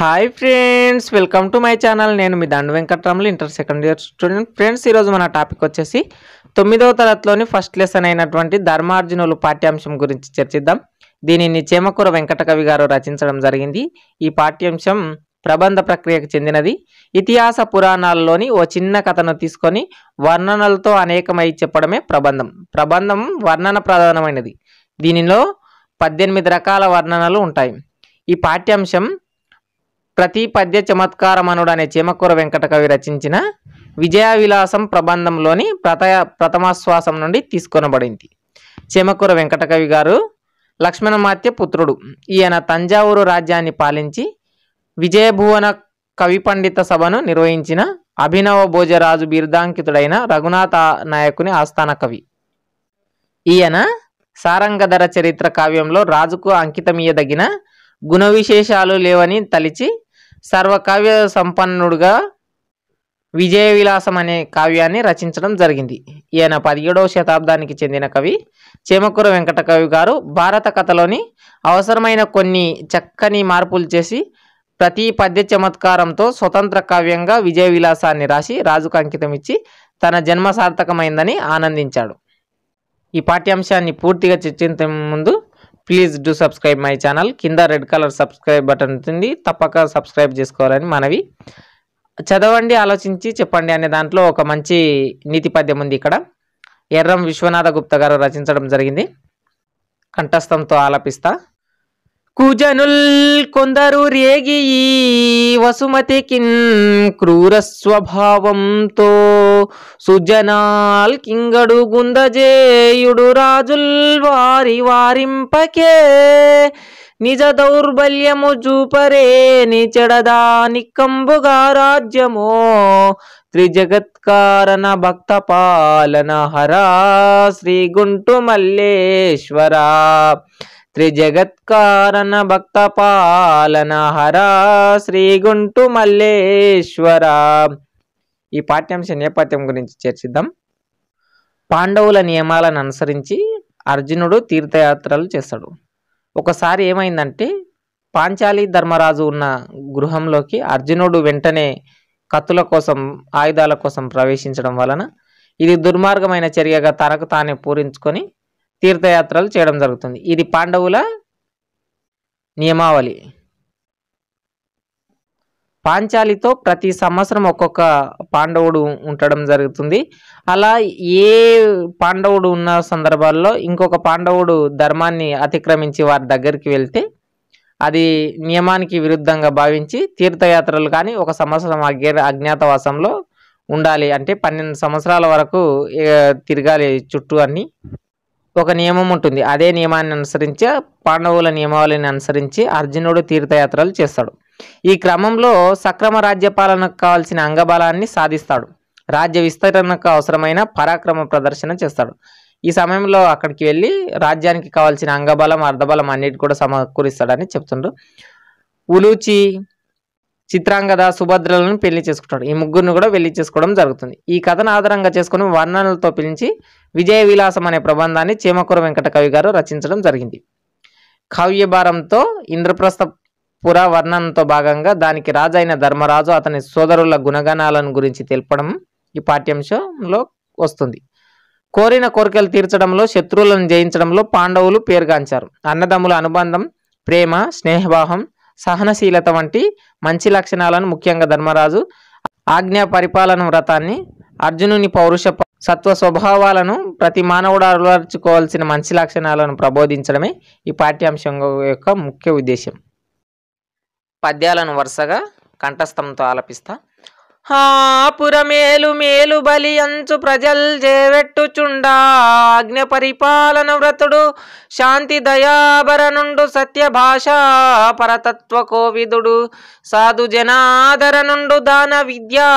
hi friends welcome to my channel నేను మీ Danda Venkatramulu inter second year student friends ఈరోజు మన టాపిక్ వచ్చేసి తొమ్మిదవ తరగతిలోని ఫస్ట్ లెసన్ అయినటువంటి ధర్మార్జునులు పాఠ్యాంశం గురించి చర్చిద్దాం దీనిని చేమకూర వెంకటకవి గారు రచించడం జరిగింది ఈ పాఠ్యాంశం ప్రబంధ ప్రక్రియకు చెందినది ఇతిహాస పురాణాల్లోని ఓ చిన్న కథను తీసుకొని వర్ణనలతో అనేకమై చెప్పడమే ప్రబంధం ప్రబంధం వర్ణన ప్రధానమైనది దీనిలో పద్దెనిమిది రకాల వర్ణనలు ఉంటాయి ఈ పాఠ్యాంశం ప్రతి పద్య చమత్కారమనుడు అనే చీమకూర వెంకటకవి రచించిన విజయ విలాసం ప్రబంధంలోని ప్రతయ ప్రథమాశ్వాసం నుండి తీసుకొనబడింది చీమకూర వెంకటకవి గారు లక్ష్మణమాత్య పుత్రుడు ఈయన తంజావూరు రాజ్యాన్ని పాలించి విజయభువన కవి పండిత సభను నిర్వహించిన అభినవ భోజరాజు బిరుదాంకితుడైన రఘునాథ నాయకుని ఆస్థాన కవి ఈయన సారంగధర చరిత్ర కావ్యంలో రాజుకు అంకితమీయదగిన గుణ విశేషాలు లేవని తలిచి సర్వకావ్య సంపన్నుడుగా విజయవిలాసం అనే కావ్యాన్ని రచించడం జరిగింది ఈయన పదిహేడవ శతాబ్దానికి చెందిన కవి చేమకూర వెంకట కవి గారు భారత కథలోని అవసరమైన కొన్ని చక్కని మార్పులు చేసి ప్రతి పద్య చమత్కారంతో స్వతంత్ర కావ్యంగా విజయవిలాసాన్ని రాసి రాజుకు అంకితం ఇచ్చి తన జన్మ సార్థకమైందని ఆనందించాడు ఈ పాఠ్యాంశాన్ని పూర్తిగా చర్చించే ముందు please do subscribe my channel కింద రెడ్ కలర్ సబ్స్క్రైబ్ బటన్ ఉంటుంది తప్పక సబ్స్క్రైబ్ చేసుకోవాలని మనవి చదవండి ఆలోచించి చెప్పండి అనే దాంట్లో ఒక మంచి నీతి పద్యం ఉంది ఇక్కడ ఎర్రం విశ్వనాథ గుప్త గారు రచించడం జరిగింది కంఠస్థంతో ఆలపిస్తా కుజనుల్ కొందరు రేగి వసుమతికిన్ క్రూర స్వభావంతో సుజనాల్ కింగడు గుందజేయుడు రాజుల్ వారి వారింపకే నిజ దౌర్బల్యము చూపరేని చెడదాని కంబుగా రాజ్యమో త్రిజగత్కారణ భక్త పాలన హరా శ్రీ గుంటు మల్లేశ్వర త్రిజగత్కారణ భక్త పాలన హరా శ్రీ గుంటు మల్లేశ్వర ఈ పాఠ్యాంశ నేపథ్యం గురించి చర్చిద్దాం పాండవుల నియమాలను అనుసరించి అర్జునుడు తీర్థయాత్రలు చేస్తాడు ఒకసారి ఏమైందంటే పాంచాలి ధర్మరాజు ఉన్న గృహంలోకి అర్జునుడు వెంటనే కత్తుల కోసం ఆయుధాల కోసం ప్రవేశించడం వలన ఇది దుర్మార్గమైన చర్యగా తనకు తానే పూరించుకొని తీర్థయాత్రలు చేయడం జరుగుతుంది ఇది పాండవుల నియమావళి పాంచాలితో ప్రతి సంవత్సరం ఒక్కొక్క పాండవుడు ఉండడం జరుగుతుంది అలా ఏ పాండవుడు ఉన్న సందర్భాల్లో ఇంకొక పాండవుడు ధర్మాన్ని అతిక్రమించి వారి దగ్గరికి వెళ్తే అది నియమానికి విరుద్ధంగా భావించి తీర్థయాత్రలు కానీ ఒక సంవత్సరం అజ్ఞ అజ్ఞాతవాసంలో ఉండాలి అంటే పన్నెండు సంవత్సరాల వరకు తిరగాలి చుట్టూ అన్నీ ఒక నియమం ఉంటుంది అదే నియమాన్ని అనుసరించి పాండవుల నియమావళిని అనుసరించి అర్జునుడు తీర్థయాత్రలు చేస్తాడు ఈ క్రమంలో సక్రమ రాజ్యపాలనకు కావాల్సిన అంగబలాన్ని సాధిస్తాడు రాజ్య విస్తరణకు అవసరమైన పరాక్రమ ప్రదర్శన చేస్తాడు ఈ సమయంలో అక్కడికి వెళ్ళి రాజ్యానికి కావాల్సిన అంగబలం అర్ధబలం అన్నిటి కూడా సమకూరిస్తాడని చెప్తుండ్రు ఉలూచి చిత్రాంగద సుభద్రలను పెళ్లి చేసుకుంటాడు ఈ ముగ్గురిని కూడా పెళ్లి చేసుకోవడం జరుగుతుంది ఈ కథను ఆధారంగా చేసుకుని వర్ణనలతో పిలిచి విజయ విలాసం అనే ప్రబంధాన్ని చీమకూర వెంకట కవి గారు రచించడం జరిగింది కావ్యభారంతో ఇంద్రప్రస్థ పుర వర్ణనతో భాగంగా దానికి రాజైన ధర్మరాజు అతని సోదరుల గుణగణాలను గురించి తెలపడం ఈ పాఠ్యాంశంలో వస్తుంది కోరిన కోరికలు తీర్చడంలో శత్రువులను జయించడంలో పాండవులు పేరుగాంచారు అన్నదమ్ముల అనుబంధం ప్రేమ స్నేహభావం సహనశీలత వంటి మంచి లక్షణాలను ముఖ్యంగా ధర్మరాజు ఆజ్ఞా పరిపాలన వ్రతాన్ని అర్జునుని పౌరుష సత్వ స్వభావాలను ప్రతి మానవుడు అలవర్చుకోవాల్సిన మంచి లక్షణాలను ప్రబోధించడమే ఈ పాఠ్యాంశం యొక్క ముఖ్య ఉద్దేశం పద్యాలను వరుసగా కంఠస్థంతో ఆలపిస్తా హాపురమేలు మేలు బలి అంచు ప్రజల్ చేవెట్టుచుండా ఆజ్ఞ పరిపాలన వ్రతుడు శాంతి దయాభరనుండు సత్య భాషా పరతత్వ కోవిదుడు సాధు జనాదరనుండు దాన విద్యా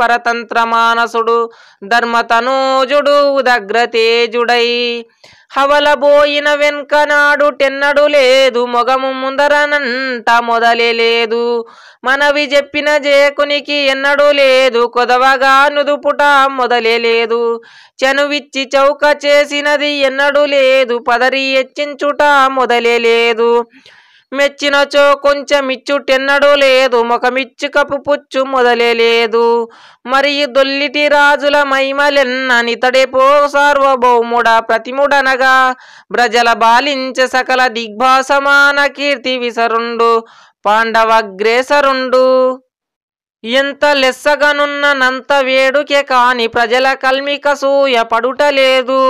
పరతంత్ర మానసుడు ధర్మతనూజుడు ఉదగ్రతేజుడై హవలబోయిన వెన్కనాడు టెన్నడు లేదు మొగము ముందరనంట మొదలే లేదు మనవి చెప్పిన జేకునికి ఎన్నడూ లేదు కొదవగా నుదుపుట మొదలే లేదు చెనువిచ్చి చౌక చేసినది ఎన్నడూ లేదు పదరి ఎచ్చించుట మొదలే లేదు మెచ్చినచో కొంచెమిచ్చుటెన్నడూ లేదు ముఖమిచ్చు కప్పు పుచ్చు మొదలే లేదు మరియు దొల్లిటి రాజుల పో సార్వభౌముడ ప్రతిముడనగా బ్రజల బాలించ సకల దిగ్భాసమాన కీర్తి విసరుండు పాండవగ్రేసరుండు ఇంత లెస్సగనున్ననంత వేడుకే కాని ప్రజల కల్మిక సూయ పడుటలేదు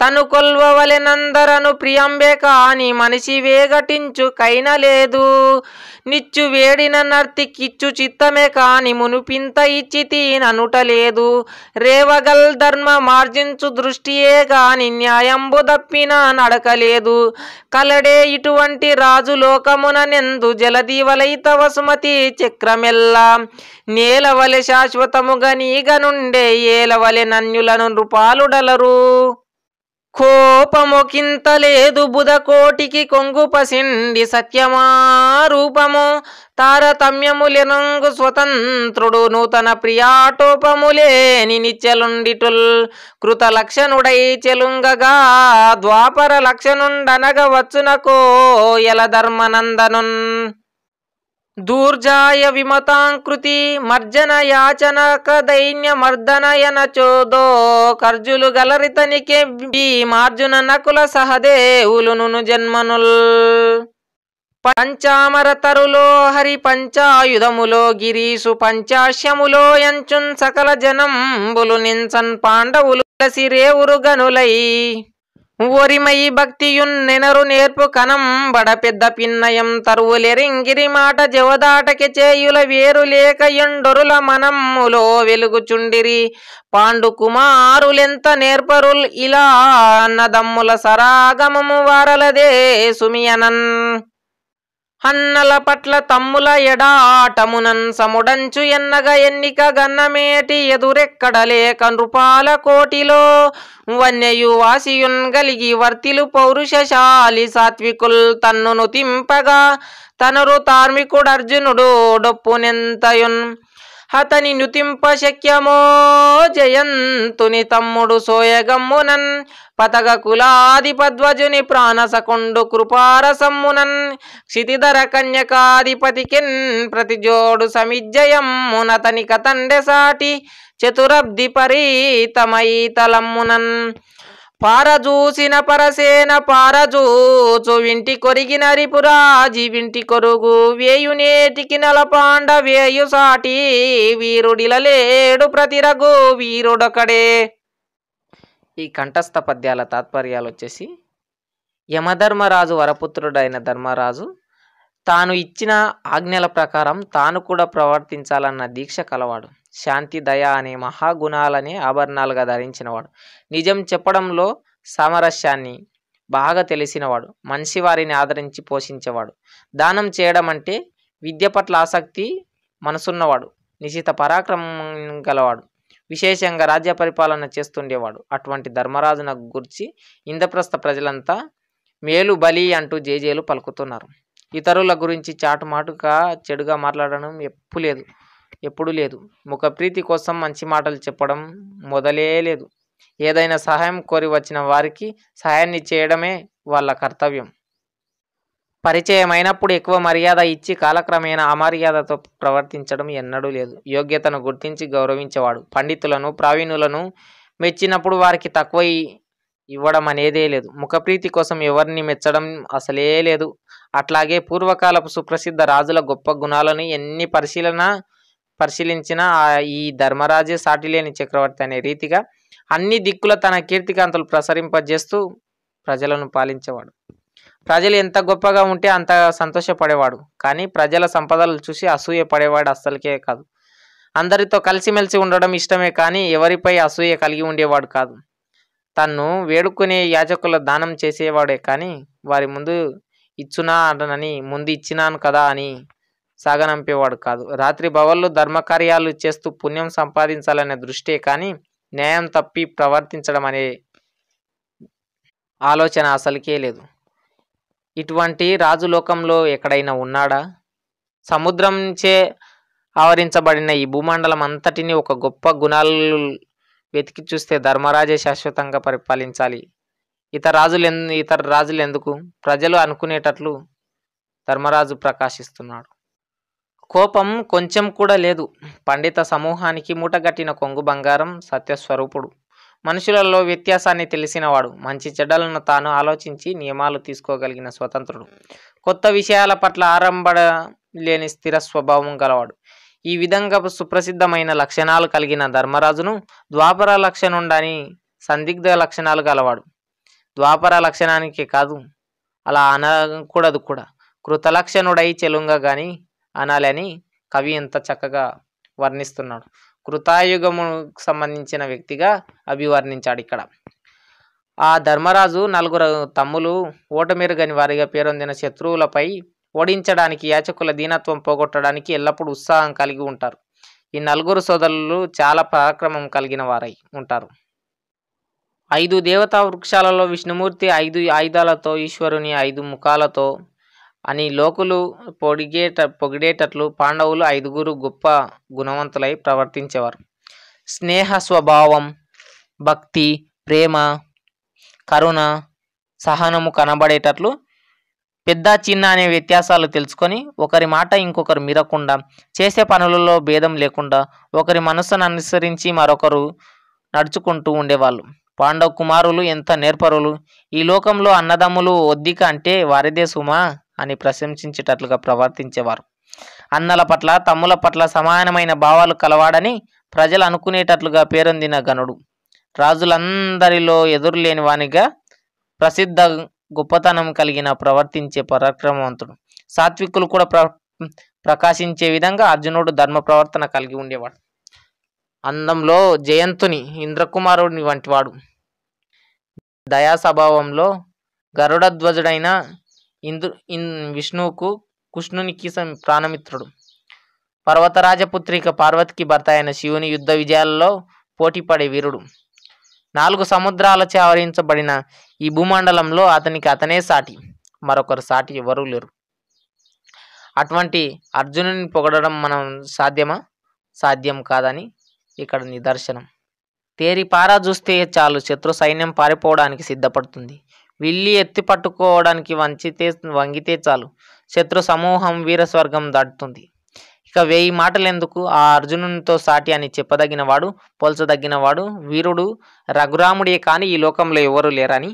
తను కొల్వవలెనందరను ప్రియంబే కాని మనిషి వేగటించు కైనలేదు నిచ్చు వేడిన నర్తికిచ్చు చిత్తమే కాని మునుపింత ఇచ్చి తీననుటలేదు రేవగల్ ధర్మ మార్జించు దృష్టియే గాని న్యాయంబు దప్పిన నడకలేదు కలడే ఇటువంటి రాజు లోకమున నెందు జలదీవలైత వసుమతి చక్రమెల్లా నేలవలె శాశ్వతముగా నీగనుండే ఏలవలె నన్యులను నృపాలుడలరు కోపము కింత లేదు కోటికి కొంగు పసిండి సత్యమా రూపము తారతమ్యములెనంగు స్వతంత్రుడు నూతన ప్రియాటోపములేని నిత్యలుండిటుల్ కృత లక్షణుడై చెలుంగగా ద్వాపర లక్షణుండనగవచ్చునకో ఎల ధర్మనందనున్ దూర్జాయ విమతాంకృతి మర్జన యాచనక దైన్య మర్దనయన చోదో కర్జులు గలరితనికే భీమార్జున నకుల సహదేవులును జన్మనుల్ పంచామర తరులో హరి పంచాయుధములో గిరీసు పంచాశ్యములో ఎంచున్ సకల జనంబులు నించన్ పాండవులు సిరేవురు గనులై ఓరిమయి భక్తియున్ నెనరు నేర్పు కనం బడ పెద్ద పిన్నయం తరువులెరింగిరి మాట జవదాటకి చేయుల వేరు లేక ఎండొరుల మనములో వెలుగుచుండిరి పాండు కుమారులెంత నేర్పరుల్ ఇలా అన్నదమ్ముల సరాగమము వారలదే సుమియనన్ హన్నల పట్ల తమ్ముల ఎడా ఆటమునన్ సముడంచు ఎన్నగ ఎన్నిక గన్నమేటి ఎదురెక్కడలే కనృపాల కోటిలో వన్యయు వాసియున్ గలిగి వర్తిలు పౌరుషశాలి సాత్వికుల్ తన్నును తింపగా తనరు తార్మికుడర్జునుడు డొప్పునెంతయున్ హతని నుతింప శక్యమో జయంతుని తమ్ముడు సోయగమ్మునన్ పతగ కులాధిపధ్వజుని ప్రాణసకుండు కృపారసమ్మునన్ క్షితిధర కన్యకాధిపతికిన్ ప్రతిజోడు సమిజ్జయమ్మునతని కతండె సాటి చతురబ్ధి పరీతమై తలమ్మునన్ పారజూసిన పరసేన పారజూచు వింటి కొరిగిన రిపురాజి వింటి కొరుగు వేయునేటికి నలపాండ వేయు సాటి వీరుడిలలేడు రఘు వీరుడొకడే ఈ కంఠస్థ పద్యాల తాత్పర్యాలు వచ్చేసి యమధర్మరాజు వరపుత్రుడైన ధర్మరాజు తాను ఇచ్చిన ఆజ్ఞల ప్రకారం తాను కూడా ప్రవర్తించాలన్న దీక్ష కలవాడు శాంతి దయ అనే మహాగుణాలని ఆభరణాలుగా ధరించినవాడు నిజం చెప్పడంలో సామరస్యాన్ని బాగా తెలిసినవాడు మనిషి వారిని ఆదరించి పోషించేవాడు దానం చేయడం అంటే విద్య పట్ల ఆసక్తి మనసున్నవాడు నిశిత పరాక్రమం గలవాడు విశేషంగా రాజ్య పరిపాలన చేస్తుండేవాడు అటువంటి ధర్మరాజున గురించి ఇంద్రప్రస్థ ప్రజలంతా మేలు బలి అంటూ జేజేలు పలుకుతున్నారు ఇతరుల గురించి చాటుమాటుగా చెడుగా మాట్లాడడం ఎప్పులేదు ఎప్పుడూ లేదు ముఖప్రీతి కోసం మంచి మాటలు చెప్పడం మొదలే లేదు ఏదైనా సహాయం కోరి వచ్చిన వారికి సహాయాన్ని చేయడమే వాళ్ళ కర్తవ్యం పరిచయం అయినప్పుడు ఎక్కువ మర్యాద ఇచ్చి కాలక్రమేణా అమర్యాదతో ప్రవర్తించడం ఎన్నడూ లేదు యోగ్యతను గుర్తించి గౌరవించేవాడు పండితులను ప్రావీణులను మెచ్చినప్పుడు వారికి తక్కువ ఇవ్వడం అనేదే లేదు ముఖప్రీతి కోసం ఎవరిని మెచ్చడం అసలే లేదు అట్లాగే పూర్వకాలపు సుప్రసిద్ధ రాజుల గొప్ప గుణాలను ఎన్ని పరిశీలన పరిశీలించిన ఈ ధర్మరాజే సాటిలేని చక్రవర్తి అనే రీతిగా అన్ని దిక్కుల తన కీర్తికాంతలు ప్రసరింపజేస్తూ ప్రజలను పాలించేవాడు ప్రజలు ఎంత గొప్పగా ఉంటే అంత సంతోషపడేవాడు కానీ ప్రజల సంపదలు చూసి అసూయ పడేవాడు అస్సలకే కాదు అందరితో కలిసిమెలిసి ఉండడం ఇష్టమే కానీ ఎవరిపై అసూయ కలిగి ఉండేవాడు కాదు తన్ను వేడుకునే యాజకుల దానం చేసేవాడే కానీ వారి ముందు ఇచ్చునా అటనని ముందు ఇచ్చినాను కదా అని సాగనంపేవాడు కాదు రాత్రి భవళ్ళు ధర్మకార్యాలు చేస్తూ పుణ్యం సంపాదించాలనే దృష్టే కానీ న్యాయం తప్పి ప్రవర్తించడం అనే ఆలోచన అసలుకే లేదు ఇటువంటి రాజులోకంలో ఎక్కడైనా ఉన్నాడా సముద్రంచే ఆవరించబడిన ఈ భూమండలం అంతటిని ఒక గొప్ప గుణాలు వెతికి చూస్తే ధర్మరాజే శాశ్వతంగా పరిపాలించాలి ఇతర రాజులు ఇతర రాజులు ఎందుకు ప్రజలు అనుకునేటట్లు ధర్మరాజు ప్రకాశిస్తున్నాడు కోపం కొంచెం కూడా లేదు పండిత సమూహానికి మూటగట్టిన కొంగు బంగారం సత్యస్వరూపుడు మనుషులలో వ్యత్యాసాన్ని తెలిసినవాడు మంచి చెడ్డలను తాను ఆలోచించి నియమాలు తీసుకోగలిగిన స్వతంత్రుడు కొత్త విషయాల పట్ల ఆరంభడ లేని స్థిర స్వభావం గలవాడు ఈ విధంగా సుప్రసిద్ధమైన లక్షణాలు కలిగిన ధర్మరాజును ద్వాపర లక్షణుండని సందిగ్ధ లక్షణాలు గలవాడు ద్వాపర లక్షణానికి కాదు అలా అనకూడదు కూడా కృతలక్షణుడై చెలుంగ కానీ అనాలని కవి ఎంత చక్కగా వర్ణిస్తున్నాడు కృతాయుగము సంబంధించిన వ్యక్తిగా అభివర్ణించాడు ఇక్కడ ఆ ధర్మరాజు నలుగురు తమ్ములు ఓటమిరుగని వారిగా పేరొందిన శత్రువులపై ఓడించడానికి యాచకుల దీనత్వం పోగొట్టడానికి ఎల్లప్పుడూ ఉత్సాహం కలిగి ఉంటారు ఈ నలుగురు సోదరులు చాలా పరాక్రమం కలిగిన వారై ఉంటారు ఐదు దేవతా వృక్షాలలో విష్ణుమూర్తి ఐదు ఆయుధాలతో ఈశ్వరుని ఐదు ముఖాలతో అని లోకులు పొడిగేట పొగిడేటట్లు పాండవులు ఐదుగురు గొప్ప గుణవంతులై ప్రవర్తించేవారు స్నేహ స్వభావం భక్తి ప్రేమ కరుణ సహనము కనబడేటట్లు పెద్ద చిన్న అనే వ్యత్యాసాలు తెలుసుకొని ఒకరి మాట ఇంకొకరు మీరకుండా చేసే పనులలో భేదం లేకుండా ఒకరి మనసును అనుసరించి మరొకరు నడుచుకుంటూ ఉండేవాళ్ళు పాండవ కుమారులు ఎంత నేర్పరులు ఈ లోకంలో అన్నదమ్ములు ఒద్దిక అంటే వారిదే సుమా అని ప్రశంసించేటట్లుగా ప్రవర్తించేవారు అన్నల పట్ల తమ్ముల పట్ల సమానమైన భావాలు కలవాడని ప్రజలు అనుకునేటట్లుగా పేరొందిన గనుడు రాజులందరిలో ఎదురులేని వానిగా ప్రసిద్ధ గొప్పతనం కలిగిన ప్రవర్తించే పరాక్రమవంతుడు సాత్వికులు కూడా ప్ర ప్రకాశించే విధంగా అర్జునుడు ధర్మ ప్రవర్తన కలిగి ఉండేవాడు అందంలో జయంతుని ఇంద్రకుమారుడిని వంటివాడు దయా స్వభావంలో గరుడధ్వజుడైన ఇందు విష్ణువుకు కృష్ణునికి ప్రాణమిత్రుడు పర్వతరాజపుత్రిక పార్వతికి భర్త అయిన శివుని యుద్ధ విజయాలలో పోటీపడే వీరుడు నాలుగు సముద్రాలచే ఆవరించబడిన ఈ భూమండలంలో అతనికి అతనే సాటి మరొకరు సాటి ఎవరూ లేరు అటువంటి అర్జునుని పొగడడం మనం సాధ్యమా సాధ్యం కాదని ఇక్కడ నిదర్శనం తేరి పారా చూస్తే చాలు శత్రు సైన్యం పారిపోవడానికి సిద్ధపడుతుంది విల్లి ఎత్తి పట్టుకోవడానికి వంచితే వంగితే చాలు శత్రు సమూహం వీరస్వర్గం దాటుతుంది ఇక వెయ్యి మాటలెందుకు ఆ అర్జునునితో సాటి అని చెప్పదగినవాడు పోల్చదగినవాడు వీరుడు రఘురాముడే కానీ ఈ లోకంలో ఎవరూ లేరని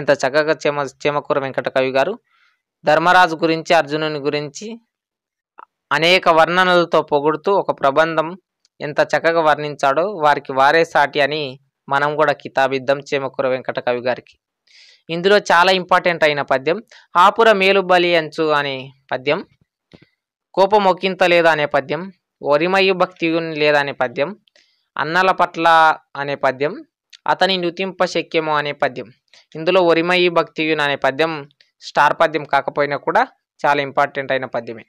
ఎంత చక్కగా చెమ చెమకూర వెంకట కవి గారు ధర్మరాజు గురించి అర్జునుని గురించి అనేక వర్ణనలతో పొగుడుతూ ఒక ప్రబంధం ఎంత చక్కగా వర్ణించాడో వారికి వారే సాటి అని మనం కూడా కితాబిద్దం చేమకూర వెంకట కవి గారికి ఇందులో చాలా ఇంపార్టెంట్ అయిన పద్యం ఆపుర మేలుబలి అంచు అనే పద్యం కోపం మొక్కింత లేదా అనే పద్యం ఒరిమయు భక్తి లేదా అనే పద్యం అన్నల పట్ల అనే పద్యం అతని నృతింప శక్యము అనే పద్యం ఇందులో ఒరిమయి భక్తి అనే పద్యం స్టార్ పద్యం కాకపోయినా కూడా చాలా ఇంపార్టెంట్ అయిన పద్యమే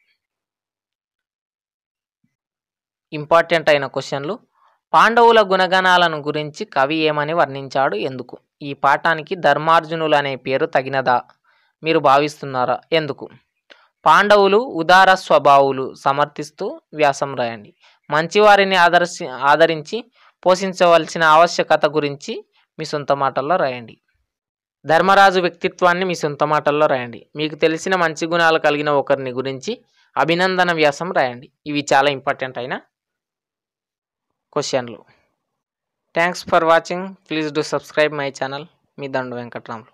ఇంపార్టెంట్ అయిన క్వశ్చన్లు పాండవుల గుణగణాలను గురించి కవి ఏమని వర్ణించాడు ఎందుకు ఈ పాఠానికి ధర్మార్జునులు అనే పేరు తగినదా మీరు భావిస్తున్నారా ఎందుకు పాండవులు ఉదార స్వభావులు సమర్థిస్తూ వ్యాసం రాయండి మంచివారిని ఆదర్శి ఆదరించి పోషించవలసిన ఆవశ్యకత గురించి మీ సొంత మాటల్లో రాయండి ధర్మరాజు వ్యక్తిత్వాన్ని మీ సొంత మాటల్లో రాయండి మీకు తెలిసిన మంచి గుణాలు కలిగిన ఒకరిని గురించి అభినందన వ్యాసం రాయండి ఇవి చాలా ఇంపార్టెంట్ అయిన క్వశ్చన్లు thanks for watching please do subscribe my channel మీ దండ వెంకట్రాములు